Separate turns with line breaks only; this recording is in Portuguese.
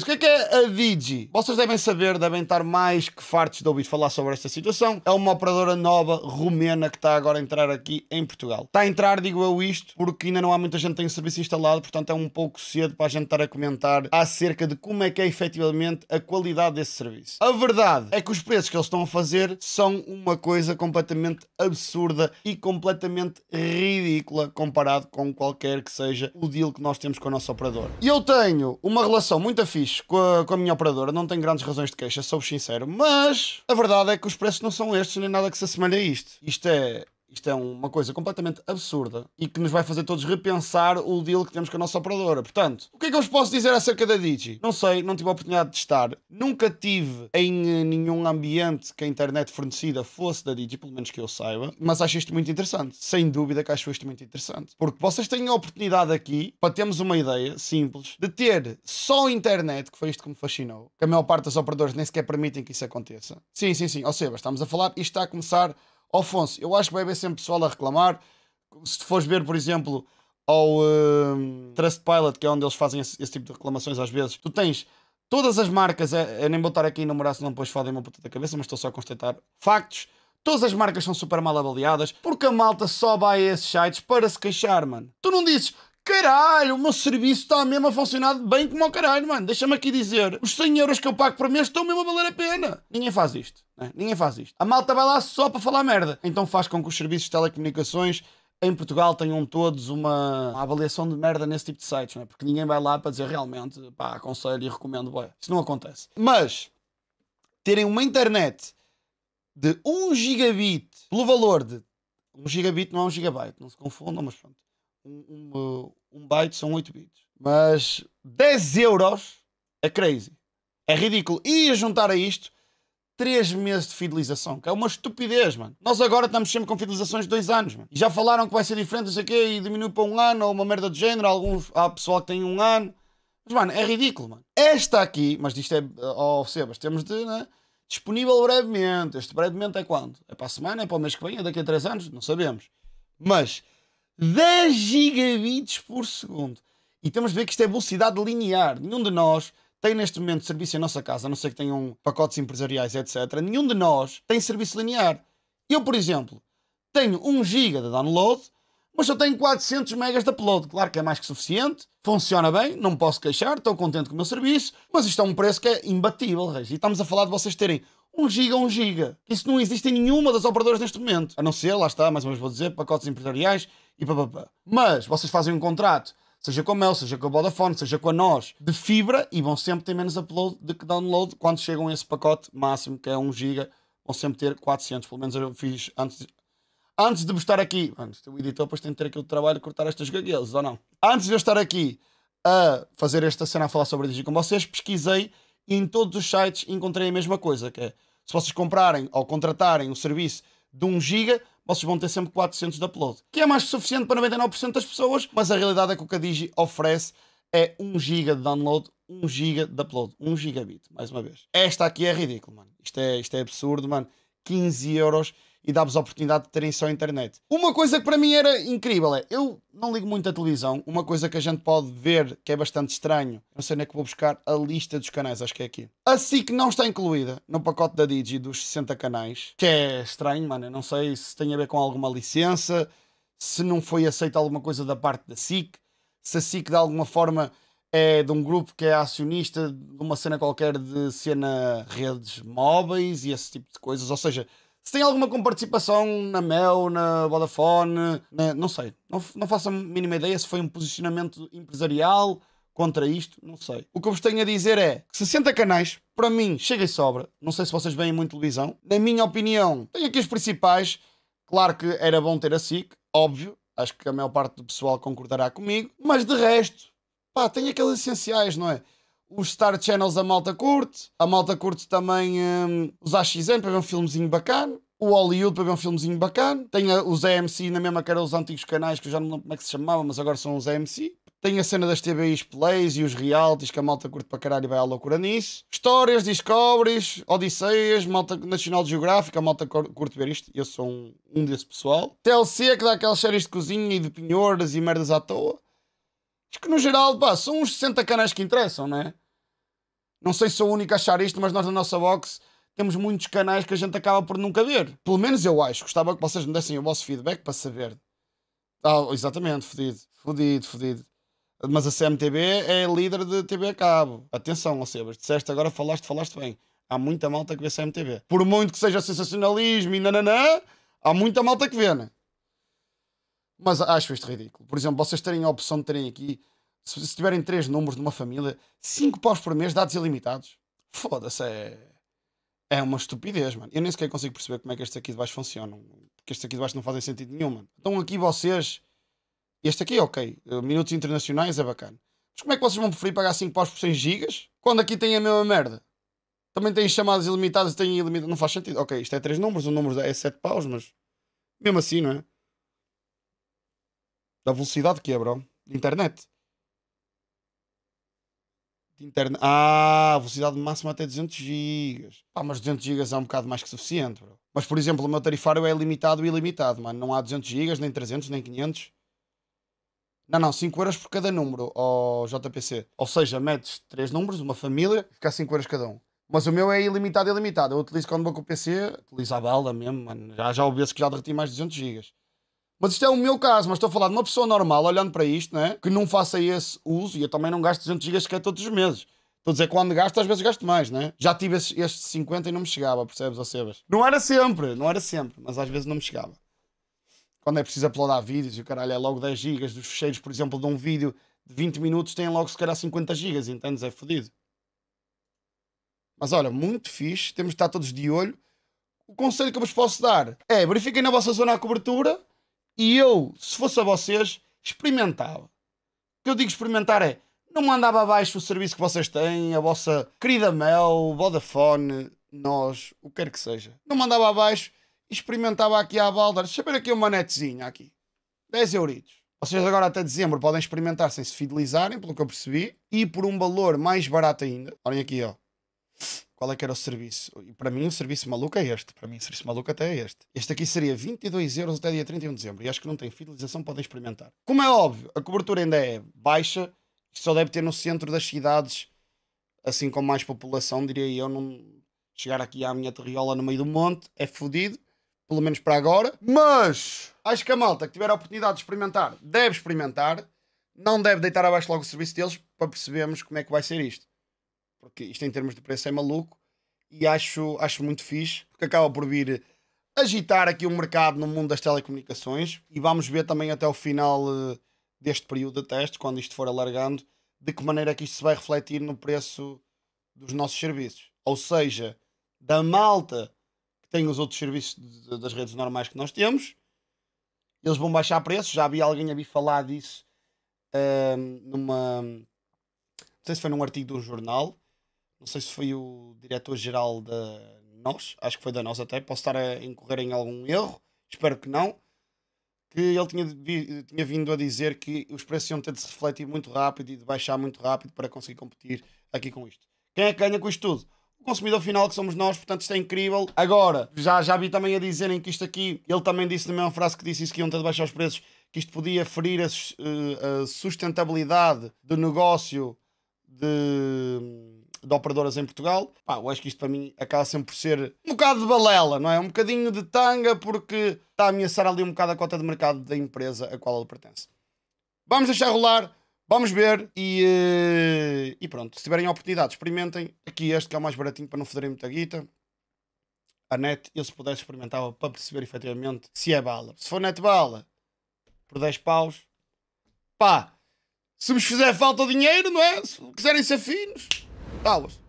o que é que é a Digi? Vocês devem saber, devem estar mais que fartos de ouvir falar sobre esta situação. É uma operadora nova, rumena, que está agora a entrar aqui em Portugal. Está a entrar, digo eu isto, porque ainda não há muita gente que tem o serviço instalado, portanto é um pouco cedo para a gente estar a comentar acerca de como é que é efetivamente a qualidade desse serviço. A verdade é que os preços que eles estão a fazer são uma coisa completamente absurda e completamente ridícula comparado com qualquer que seja o deal que nós temos com a nossa operadora. E eu tenho uma relação muito afim fixe com a, com a, minha operadora, não tenho grandes razões de queixa, sou sincero, mas a verdade é que os preços não são estes nem nada que se assemelhe a isto. Isto é isto é uma coisa completamente absurda e que nos vai fazer todos repensar o deal que temos com a nossa operadora. Portanto, o que é que eu vos posso dizer acerca da Digi? Não sei, não tive a oportunidade de testar. Nunca tive em eh, nenhum ambiente que a internet fornecida fosse da Digi, pelo menos que eu saiba, mas acho isto muito interessante. Sem dúvida que acho isto muito interessante. Porque vocês têm a oportunidade aqui, para termos uma ideia simples, de ter só internet, que foi isto que me fascinou, que a maior parte das operadoras nem sequer permitem que isso aconteça. Sim, sim, sim. Ou seja, estamos a falar, isto está a começar Alfonso, eu acho que vai haver sempre pessoal a reclamar. Se fores ver, por exemplo, ao um, ehm, Trustpilot, que é onde eles fazem esse, esse, tipo de reclamações às vezes, tu tens todas as marcas, eu é, é, nem vou estar aqui a enumerar se não depois fodem uma puta da cabeça, mas estou só a constatar factos. Todas as marcas são super mal avaliadas porque a malta só vai a esses sites para se queixar, mano. Tu não dizes Caralho, o meu serviço está mesmo a funcionar bem como ao caralho, mano. Deixa-me aqui dizer. Os 100 euros que eu pago por mês estão mesmo a valer a pena. Ninguém faz isto. Né? Ninguém faz isto. A malta vai lá só para falar merda. Então faz com que os serviços de telecomunicações em Portugal tenham todos uma, uma, avaliação de merda nesse tipo de sites, né? Porque ninguém vai lá para dizer realmente, pá, aconselho e recomendo, boa. Isso não acontece. Mas, terem uma internet de 1 gigabit pelo valor de 1 gigabit não é 1 gigabyte, não se confundam, mas pronto um, uh, um, byte são 8 bits. Mas 10 euros é crazy. É ridículo. E a juntar a isto 3 meses de fidelização, que é uma estupidez, mano. Nós agora estamos sempre com fidelizações de 2 anos, mano. E já falaram que vai ser diferente, não sei o quê, e diminui para um ano, ou uma merda de género. Alguns, há pessoal que tem um ano. Mas, mano, é ridículo, mano. Esta aqui, mas isto é, ó, oh, Sebas, temos de, né? Disponível brevemente. Este brevemente é quando? É para a semana? É para o mês que vem? É daqui a 3 anos? Não sabemos. Mas 10 gigabits por segundo. E temos de ver que isto é velocidade linear. Nenhum de nós tem neste momento serviço em nossa casa, a não ser que tenham pacotes empresariais, etc. Nenhum de nós tem serviço linear. Eu, por exemplo, tenho 1 GB de download, mas só tenho 400 megas de upload. Claro que é mais que suficiente, funciona bem, não me posso queixar, estou contente com o meu serviço, mas isto é um preço que é imbatível, Reis. E estamos a falar de vocês terem um giga, um giga. Isso não existe em nenhuma das operadoras neste momento. A não ser, lá está, mais ou menos vou dizer, pacotes empresariais e papapá. Mas vocês fazem um contrato, seja com a Mel, seja com a Vodafone, seja com a nós, de fibra e vão sempre ter menos upload do que download quando chegam a esse pacote máximo, que é 1 giga, vão sempre ter 400. Pelo menos eu fiz antes de... Antes de eu estar aqui, antes o editor depois tem de ter aquele trabalho de cortar estas gaguezas, ou não? Antes de eu estar aqui a fazer esta cena a falar sobre a Digi com vocês, pesquisei e em todos os sites encontrei a mesma coisa, que é, se vocês comprarem ou contratarem o serviço de 1 GB, vocês vão ter sempre 400 de upload, que é mais que suficiente para 99% das pessoas, mas a realidade é que o que a Digi oferece é 1 GB de download, 1 GB de upload, 1 gigabit, mais uma vez. Esta aqui é ridículo, mano. Isto é, isto é absurdo, mano. 15 euros e dá-vos a oportunidade de terem só internet. Uma coisa que para mim era incrível é, eu não ligo muito à televisão, uma coisa que a gente pode ver que é bastante estranho, não sei nem é que vou buscar a lista dos canais, acho que é aqui. A SIC não está incluída no pacote da Digi dos 60 canais, que é estranho, mano, eu não sei se tem a ver com alguma licença, se não foi aceita alguma coisa da parte da SIC, se a SIC de alguma forma é de um grupo que é acionista de uma cena qualquer de cena redes móveis e esse tipo de coisas, ou seja, se tem alguma comparticipação na Mel, na Vodafone, na, não sei. Não, não faço a mínima ideia se foi um posicionamento empresarial contra isto, não sei. O que eu vos tenho a dizer é que 60 canais, para mim, chega e sobra. Não sei se vocês veem muito televisão. Na minha opinião, tenho aqui os principais. Claro que era bom ter a SIC, óbvio. Acho que a maior parte do pessoal concordará comigo. Mas de resto, pá, tem aqueles essenciais, não é? os Star Channels a malta curte, a malta curte também um, os AXN para ver um filmezinho bacana, o Hollywood para ver um filmezinho bacana, tem a, os AMC na mesma cara os antigos canais que eu já não lembro como é que se chamava, mas agora são os AMC. Tem a cena das TVIs Plays e os realities que a malta curte para caralho e vai à loucura nisso. Histórias, Discoveries, Odisseias, malta Nacional Geográfica a malta curte ver isto. Eu sou um, um desse pessoal. TLC, que dá aquelas séries de cozinha e de pinhoras e merdas à toa. Acho que no geral, pá, são uns 60 canais que interessam, não é? Não sei se sou o único a achar isto, mas nós na nossa box temos muitos canais que a gente acaba por nunca ver. Pelo menos eu acho. Gostava que vocês me dessem o vosso feedback para saber. Ah, exatamente, fodido, fodido, fodido. Mas a CMTB é líder de TV a cabo. Atenção, Alcebas, disseste agora, falaste, falaste bem. Há muita malta que vê CMTV. Por muito que seja sensacionalismo e nananã, há muita malta que vê, né? Mas acho isto ridículo. Por exemplo, vocês terem a opção de terem aqui se, se tiverem três números numa família, cinco paus por mês, dados ilimitados. Foda-se, é. É uma estupidez, mano. Eu nem sequer consigo perceber como é que estes aqui de baixo funcionam. Porque estes aqui de baixo não fazem sentido nenhum, mano. Então aqui vocês. Este aqui, ok. Eh, minutos internacionais é bacana. Mas como é que vocês vão preferir pagar 5 paus por 100 gigas? Quando aqui tem a mesma merda. Também tem chamadas ilimitadas e tem ilimitado. Não faz sentido. Ok, isto é 3 números. O número é 7 paus, mas. Mesmo assim, não é? Da velocidade que é, bro. Internet interna. Ah, velocidade máxima até 200 GB. Ah, mas 200 GB é um bocado mais que suficiente, bro. Mas, por exemplo, o meu tarifário é limitado e ilimitado, mano. Não há 200 GB, nem 300, nem 500. Não, não, 5 euros por cada número, ó JPC. Ou seja, metes 3 números, uma família, fica 5 euros cada um. Mas o meu é ilimitado, e ilimitado. Eu utilizo quando vou com o PC, utilizo a balda mesmo, mano. Já, já houve vezes que já derreti mais de 200 GB. Mas isto é o meu caso, mas estou a falar de uma pessoa normal, olhando para isto, né? que não faça esse uso, e eu também não gasto 200 GB sequer todos os meses. Estou a dizer, quando gasto, às vezes gasto mais, né? Já tive este 50 e não me chegava, percebes, ou sebas? Não era sempre, não era sempre, mas às vezes não me chegava. Quando é preciso uploadar vídeos e o caralho é logo 10 GB, dos fecheiros, por exemplo, de um vídeo de 20 minutos têm logo se calhar 50 GB, entendes? É fodido. Mas olha, muito fixe, temos de estar todos de olho. O conselho que eu vos posso dar é verifiquem na vossa zona a cobertura e eu, se fosse a vocês, experimentava. O que eu digo experimentar é não mandava abaixo o serviço que vocês têm, a vossa querida Mel, Vodafone, nós, o que quer que seja. Não mandava abaixo e experimentava aqui à balda. Deixa eu ver aqui uma netezinha aqui. 10 euritos. Vocês agora até dezembro podem experimentar sem se fidelizarem, pelo que eu percebi, e por um valor mais barato ainda. Olhem aqui, ó qual é que era o serviço. E para mim, o serviço maluco é este. Para mim, o serviço maluco até é este. Este aqui seria 22 euros até dia 31 de dezembro. E acho que não tem fidelização, podem experimentar. Como é óbvio, a cobertura ainda é baixa. Só deve ter no centro das cidades, assim com mais população, diria eu. Não chegar aqui à minha terriola no meio do monte é fodido. Pelo menos para agora. Mas acho que a malta que tiver a oportunidade de experimentar, deve experimentar. Não deve deitar abaixo logo o serviço deles para percebermos como é que vai ser isto porque isto em termos de preço é maluco, e acho, acho muito fixe, porque acaba por vir agitar aqui o mercado no mundo das telecomunicações e vamos ver também até o final eh, deste período de teste, quando isto for alargando, de que maneira é que isto se vai refletir no preço dos nossos serviços. Ou seja, da malta que tem os outros serviços das redes normais que nós temos, eles vão baixar preços. Já havia alguém a vir falar disso uh, numa. Não sei se foi num artigo do jornal, não sei se foi o diretor-geral da Nós, acho que foi da Nós até, posso estar a incorrer em algum erro, espero que não, que ele tinha, tinha vindo a dizer que os preços iam ter de se refletir muito rápido e de baixar muito rápido para conseguir competir aqui com isto. Quem é que ganha com isto tudo? O consumidor final que somos nós, portanto isto é incrível. Agora, já, já vi também a dizerem que isto aqui, ele também disse na mesma frase que disse isso que iam ter de baixar os preços, que isto podia ferir a, eh, a sustentabilidade do negócio de de operadoras em Portugal. Pá, eu acho que isto para mim acaba sempre por ser um bocado de balela, não é? Um bocadinho de tanga, porque está a ameaçar ali um bocado a cota de mercado da empresa a qual ele pertence. Vamos deixar rolar, vamos ver e, eh, e pronto. Se tiverem oportunidade, experimentem. Aqui este que é o mais baratinho para não foderem muita guita a net, eu se pudesse experimentar para perceber efetivamente se é bala. Se for net bala, por 10 paus, pá, se vos fizer falta dinheiro, não é? Se quiserem ser finos, Vamos.